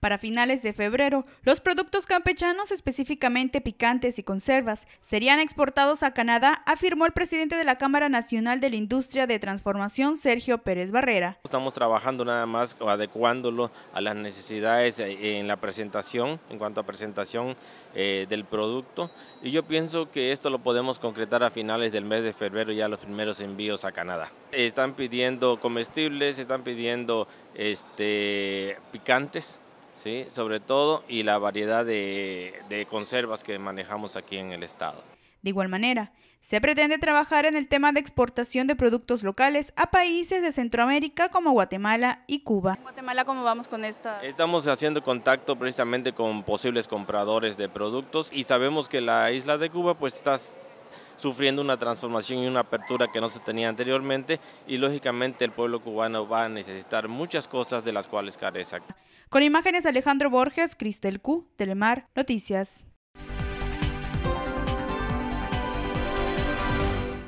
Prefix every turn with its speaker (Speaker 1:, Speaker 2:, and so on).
Speaker 1: Para finales de febrero, los productos campechanos, específicamente picantes y conservas, serían exportados a Canadá, afirmó el presidente de la Cámara Nacional de la Industria de Transformación, Sergio Pérez Barrera.
Speaker 2: Estamos trabajando nada más adecuándolo a las necesidades eh, en la presentación, en cuanto a presentación eh, del producto, y yo pienso que esto lo podemos concretar a finales del mes de febrero, ya los primeros envíos a Canadá. Están pidiendo comestibles, están pidiendo este, picantes sobre todo, y la variedad de, conservas que manejamos aquí en el estado.
Speaker 1: De igual manera, se pretende trabajar en el tema de exportación de productos locales a países de Centroamérica como Guatemala y Cuba.
Speaker 3: Guatemala cómo vamos con esta?
Speaker 2: Estamos haciendo contacto precisamente con posibles compradores de productos y sabemos que la isla de Cuba pues está sufriendo una transformación y una apertura que no se tenía anteriormente y lógicamente el pueblo cubano va a necesitar muchas cosas de las cuales carece.
Speaker 1: Con imágenes Alejandro Borges, Cristel Q, Telemar, Noticias.